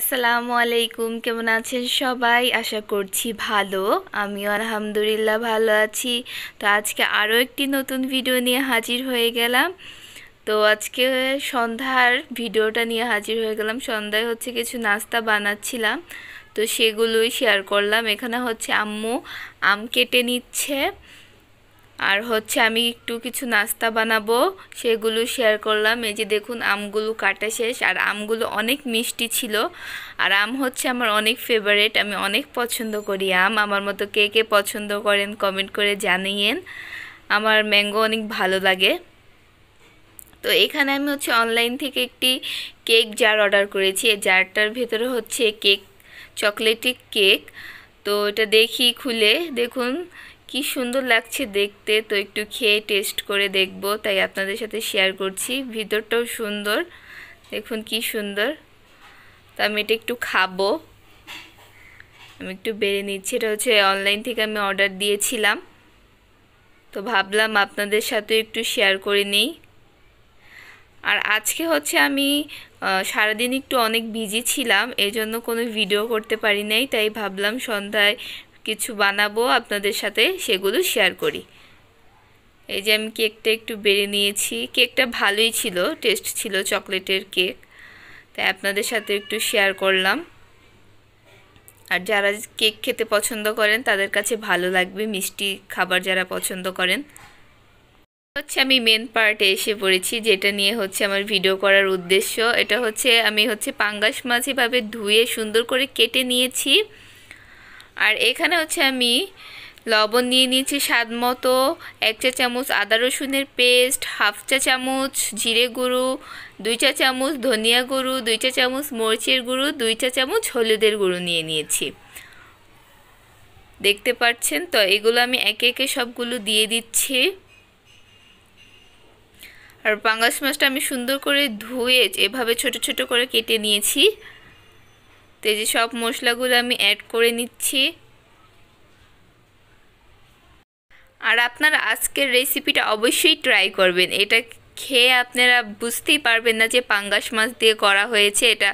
আসসালামু আলাইকুম কেমন আছেন সবাই আশা করছি ভালো আমিও আলহামদুলিল্লাহ ভালো আছি তো আজকে আরও একটি নতুন ভিডিও নিয়ে হাজির হয়ে গেলাম তো আজকে সন্ধ্যার ভিডিওটা নিয়ে হাজির হয়ে গেলাম সন্ধ্যায় হচ্ছে কিছু নাস্তা বানাচ্ছিলাম তো সেগুলোই শেয়ার করলাম এখানে হচ্ছে আম্মু আম কেটে নিচ্ছে আর হচ্ছে আমি একটু কিছু নাস্তা বানাবো সেগুলো শেয়ার করলাম এই যে দেখুন আমগুলো কাটা শেষ আর আমগুলো অনেক মিষ্টি ছিল আর আম হচ্ছে আমার অনেক ফেভারেট আমি অনেক পছন্দ করি আম আমার মতো কে কে পছন্দ করেন কমেন্ট করে জানিয়েন আমার ম্যাঙ্গো অনেক ভালো লাগে তো এখানে আমি হচ্ছে অনলাইন থেকে একটি কেক জার অর্ডার করেছি এই জারটার ভেতরে হচ্ছে কেক চকলেটি কেক তো এটা দেখি খুলে দেখুন কি সুন্দর লাগছে দেখতে তো একটু খেয়ে টেস্ট করে দেখব তাই আপনাদের সাথে শেয়ার করছি ভিতরটাও সুন্দর দেখুন কি সুন্দর তো আমি এটা একটু খাবো আমি একটু বেড়ে নিচ্ছি এটা হচ্ছে অনলাইন থেকে আমি অর্ডার দিয়েছিলাম তো ভাবলাম আপনাদের সাথে একটু শেয়ার করে নিই আর আজকে হচ্ছে আমি সারাদিন একটু অনেক বিজি ছিলাম এজন্য কোনো ভিডিও করতে পারি নাই তাই ভাবলাম সন্ধ্যায় কিছু বানাবো আপনাদের সাথে সেগুলো শেয়ার করি এই যে আমি কেকটা একটু বেড়ে নিয়েছি কেকটা ভালোই ছিল টেস্ট ছিল চকলেটের কেক তাই আপনাদের সাথে একটু শেয়ার করলাম আর যারা কেক খেতে পছন্দ করেন তাদের কাছে ভালো লাগবে মিষ্টি খাবার যারা পছন্দ করেন হচ্ছে আমি মেন পার্টে এসে পড়েছি যেটা নিয়ে হচ্ছে আমার ভিডিও করার উদ্দেশ্য এটা হচ্ছে আমি হচ্ছে পাঙ্গাস মাছ এভাবে ধুয়ে সুন্দর করে কেটে নিয়েছি আর এখানে হচ্ছে আমি লবণ নিয়ে নিয়েছি স্বাদ মতো এক চা চামচ আদা রসুনের পেস্ট হাফ চা চামচ জিরে গুঁড়ো দুই চা চামচ ধনিয়া গুঁড়ো দুই চা চামচ মরিচের গুঁড়ো দুই চা চামচ হলুদের গুঁড়ো নিয়ে নিয়েছি দেখতে পাচ্ছেন তো এগুলো আমি একে একে সবগুলো দিয়ে দিচ্ছি আর পাঙ্গাস মাছটা আমি সুন্দর করে ধুয়ে এভাবে ছোট ছোট করে কেটে নিয়েছি তো এই যে সব মশলাগুলো আমি অ্যাড করে নিচ্ছি আর আপনারা আজকের রেসিপিটা অবশ্যই ট্রাই করবেন এটা খেয়ে আপনারা বুঝতেই পারবেন না যে পাঙ্গাস মাছ দিয়ে করা হয়েছে এটা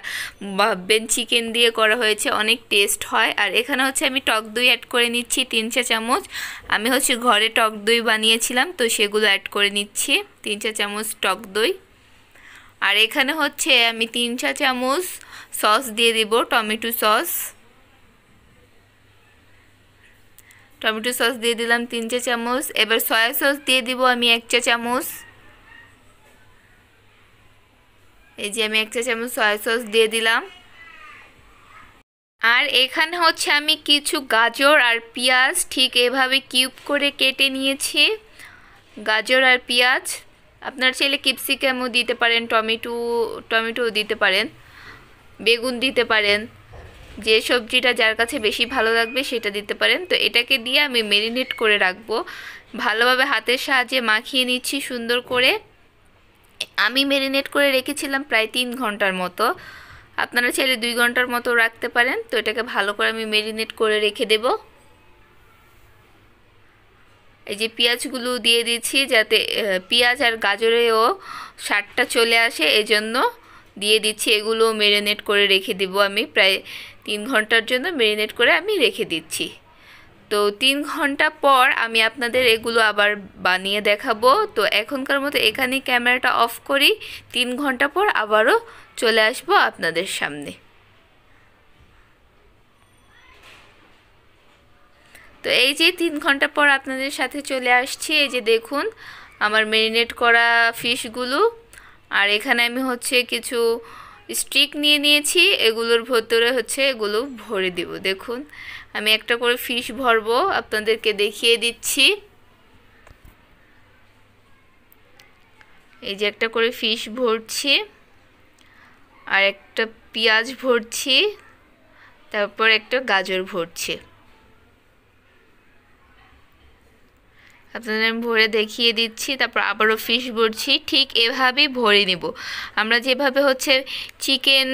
ভাববেন চিকেন দিয়ে করা হয়েছে অনেক টেস্ট হয় আর এখানে হচ্ছে আমি টক দই অ্যাড করে নিচ্ছি তিন চা চামচ আমি হচ্ছে ঘরে টক দই বানিয়েছিলাম তো সেগুলো অ্যাড করে নিচ্ছি তিন চা চামচ টক দই আর এখানে হচ্ছে আমি তিন চা চামচ সস দিয়ে দিব টমেটো সস টমেটো সস দিয়ে দিলাম তিন চা চামচ এবার সয়া সস দিয়ে দিব আমি এক চা চামচ এই যে আমি এক চা চামচ সয়া সস দিয়ে দিলাম আর এখানে হচ্ছে আমি কিছু গাজর আর পেঁয়াজ ঠিক এভাবে কিউব করে কেটে নিয়েছি গাজর আর পেঁয়াজ আপনার চাইলে ক্যাপসিকামও দিতে পারেন টমেটো টমেটোও দিতে পারেন বেগুন দিতে পারেন যে সবজিটা যার কাছে বেশি ভালো লাগবে সেটা দিতে পারেন তো এটাকে দিয়ে আমি মেরিনেট করে রাখবো ভালোভাবে হাতের সাহায্যে মাখিয়ে নিচ্ছি সুন্দর করে আমি মেরিনেট করে রেখেছিলাম প্রায় তিন ঘন্টার মতো আপনারা চাইলে দুই ঘন্টার মতো রাখতে পারেন তো এটাকে ভালো করে আমি মেরিনেট করে রেখে দেবো এই যে পেঁয়াজগুলো দিয়ে দিচ্ছি যাতে পেঁয়াজ আর গাজরেও সারটা চলে আসে এজন্য দিয়ে দিচ্ছি এগুলো মেরিনেট করে রেখে দেবো আমি প্রায় তিন ঘন্টার জন্য মেরিনেট করে আমি রেখে দিচ্ছি তো তিন ঘন্টা পর আমি আপনাদের এগুলো আবার বানিয়ে দেখাবো তো এখনকার মতো এখানে ক্যামেরাটা অফ করি তিন ঘন্টা পর আবারও চলে আসবো আপনাদের সামনে তো এই যে তিন ঘন্টা পর আপনাদের সাথে চলে আসছি এই যে দেখুন আমার মেরিনেট করা ফিশগুলো আর এখানে আমি হচ্ছে কিছু স্টিক নিয়ে নিয়েছি এগুলোর ভেতরে হচ্ছে এগুলো ভরে দিব দেখুন আমি একটা করে ফিশ ভরবো আপনাদেরকে দেখিয়ে দিচ্ছি এই যে একটা করে ফিশ ভরছি আর একটা পেঁয়াজ ভরছি তারপর একটা গাজর ভরছি আপনাদের আমি ভরে দেখিয়ে দিচ্ছি তারপর আবারও ফিশ ভরছি ঠিক এভাবেই ভরে নিব আমরা যেভাবে হচ্ছে চিকেন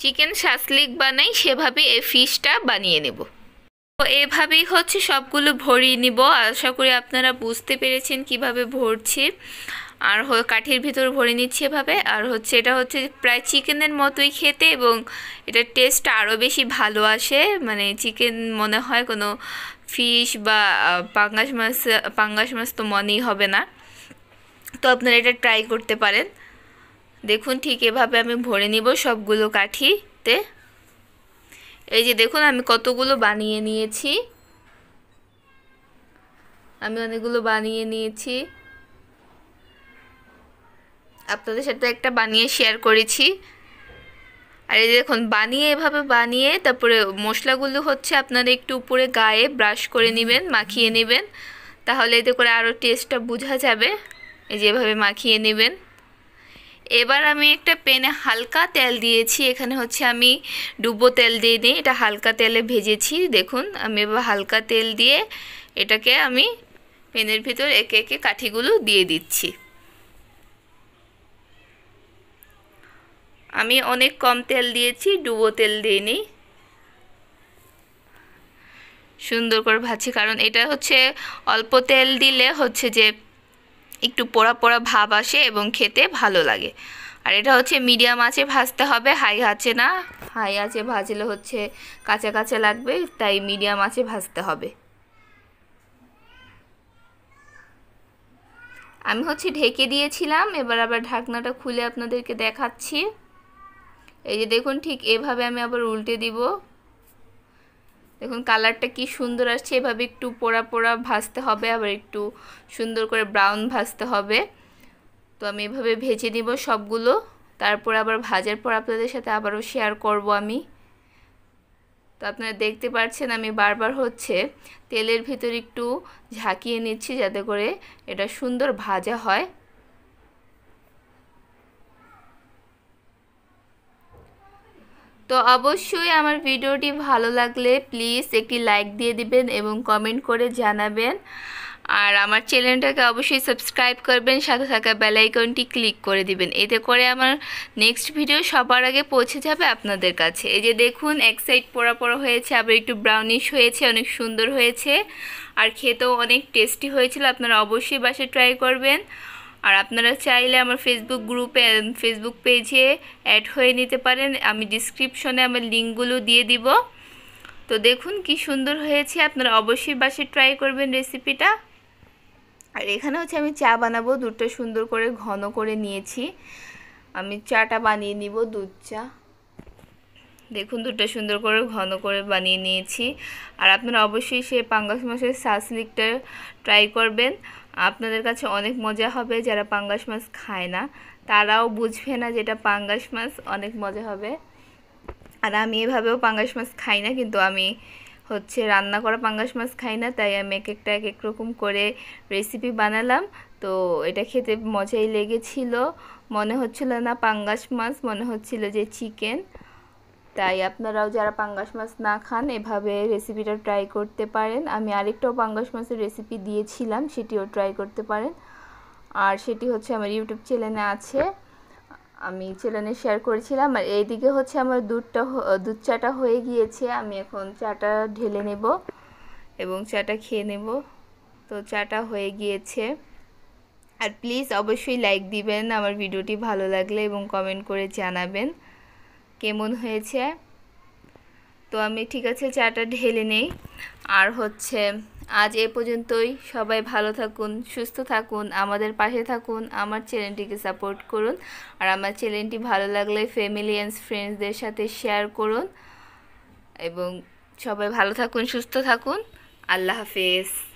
চিকেন শাসলিক বানাই সেভাবে এই ফিশটা বানিয়ে নেব তো এভাবেই হচ্ছে সবগুলো ভরিয়ে নিব আশা করি আপনারা বুঝতে পেরেছেন কিভাবে ভরছি আর কাঠির ভিতর ভরে নিচ্ছি এভাবে আর হচ্ছে এটা হচ্ছে প্রায় চিকেনের মতোই খেতে এবং এটার টেস্ট আরও বেশি ভালো আসে মানে চিকেন মনে হয় কোনো ফিশ বা পাঙ্গাস মাছ পাঙ্গাস মাছ তো মনেই হবে না তো আপনারা এটা ট্রাই করতে পারেন দেখুন ঠিক এভাবে আমি ভরে নিব সবগুলো কাঠিতে এই যে দেখুন আমি কতগুলো বানিয়ে নিয়েছি আমি অনেকগুলো বানিয়ে নিয়েছি আপনাদের সাথে একটা বানিয়ে শেয়ার করেছি আর এই দেখুন বানিয়ে এভাবে বানিয়ে তারপরে মশলাগুলো হচ্ছে আপনারা একটু উপরে গায়ে ব্রাশ করে নেবেন মাখিয়ে নেবেন তাহলে এতে করে আরও টেস্টটা বোঝা যাবে এই যে এভাবে মাখিয়ে নেবেন এবার আমি একটা প্যানে হালকা তেল দিয়েছি এখানে হচ্ছে আমি ডুবো তেল দিয়ে দিই এটা হালকা তেলে ভেজেছি দেখুন আমি এবার হালকা তেল দিয়ে এটাকে আমি প্যানের ভিতর একে একে কাঠিগুলো দিয়ে দিচ্ছি আমি অনেক কম তেল দিয়েছি ডুবো তেল দিইনি সুন্দর করে ভাজছি কারণ এটা হচ্ছে অল্প তেল দিলে হচ্ছে যে একটু পোড়া পোড়া ভাব আসে এবং খেতে ভালো লাগে আর এটা হচ্ছে মিডিয়াম আছে ভাজতে হবে হাই আছে না হাই আছে ভাজলে হচ্ছে কাঁচা কাঁচা লাগবে তাই মিডিয়াম আছে ভাজতে হবে আমি হচ্ছে ঢেকে দিয়েছিলাম এবার আবার ঢাকনাটা খুলে আপনাদেরকে দেখাচ্ছি এই যে দেখুন ঠিক এভাবে আমি আবার উল্টে দিব দেখুন কালারটা কি সুন্দর আসছে এভাবে একটু পোড়া পোড়া ভাজতে হবে আবার একটু সুন্দর করে ব্রাউন ভাজতে হবে তো আমি এভাবে ভেজে দিব সবগুলো তারপর আবার ভাজার পর আপনাদের সাথে আবারও শেয়ার করব আমি তো আপনারা দেখতে পাচ্ছেন আমি বারবার হচ্ছে তেলের ভিতরে একটু ঝাঁকিয়ে নিচ্ছি যাতে করে এটা সুন্দর ভাজা হয় তো অবশ্যই আমার ভিডিওটি ভালো লাগলে প্লিজ একটি লাইক দিয়ে দিবেন এবং কমেন্ট করে জানাবেন আর আমার চ্যানেলটাকে অবশ্যই সাবস্ক্রাইব করবেন সাথে থাকা বেলাইকনটি ক্লিক করে দিবেন এতে করে আমার নেক্সট ভিডিও সবার আগে পৌঁছে যাবে আপনাদের কাছে এই যে দেখুন এক সাইড পোড়া পোড়া হয়েছে আবার একটু ব্রাউনিশ হয়েছে অনেক সুন্দর হয়েছে আর খেতেও অনেক টেস্টি হয়েছিল আপনারা অবশ্যই বাসে ট্রাই করবেন আর আপনারা চাইলে আমার ফেসবুক গ্রুপে ফেসবুক পেজে অ্যাড হয়ে নিতে পারেন আমি ডিসক্রিপশনে আমার লিঙ্কগুলো দিয়ে দিব তো দেখুন কি সুন্দর হয়েছে আপনারা অবশ্যই বাসে ট্রাই করবেন রেসিপিটা আর এখানে হচ্ছে আমি চা বানাবো দুধটা সুন্দর করে ঘন করে নিয়েছি আমি চাটা বানিয়ে নিব দুধ চা দেখুন দুধটা সুন্দর করে ঘন করে বানিয়ে নিয়েছি আর আপনারা অবশ্যই সেই পাঙ্গাস মাসের সাসলিকটা ট্রাই করবেন আপনাদের কাছে অনেক মজা হবে যারা পাঙ্গাস মাছ খায় না তারাও বুঝবে না যেটা পাঙ্গাস মাছ অনেক মজা হবে আর আমি এভাবেও পাঙ্গাস মাছ খাই না কিন্তু আমি হচ্ছে রান্না করা পাঙ্গাস মাছ খাই না তাই আমি এক একটা এক এক রকম করে রেসিপি বানালাম তো এটা খেতে মজাই লেগেছিল মনে হচ্ছিল না পাঙ্গাস মাছ মনে হচ্ছিল যে চিকেন তাই আপনারাও যারা পাঙ্গাস মাছ না খান এভাবে রেসিপিটা ট্রাই করতে পারেন আমি আরেকটাও পাঙ্গাস মাছের রেসিপি দিয়েছিলাম সেটিও ট্রাই করতে পারেন আর সেটি হচ্ছে আমার ইউটিউব চ্যানেলে আছে আমি চ্যানেলে শেয়ার করেছিলাম আর এইদিকে হচ্ছে আমার দুধটা দুধ চাটা হয়ে গিয়েছে আমি এখন চাটা ঢেলে নেব এবং চাটা খেয়ে নেব তো চাটা হয়ে গিয়েছে আর প্লিজ অবশ্যই লাইক দিবেন আমার ভিডিওটি ভালো লাগলে এবং কমেন্ট করে জানাবেন কেমন হয়েছে তো আমি ঠিক আছে চাটা ঢেলে নেই আর হচ্ছে আজ এ পর্যন্তই সবাই ভালো থাকুন সুস্থ থাকুন আমাদের পাশে থাকুন আমার চ্যানেলটিকে সাপোর্ট করুন আর আমার চ্যানেলটি ভালো লাগলে ফ্যামিলি অ্যান্ড ফ্রেন্ডসদের সাথে শেয়ার করুন এবং সবাই ভালো থাকুন সুস্থ থাকুন আল্লাহ হাফেজ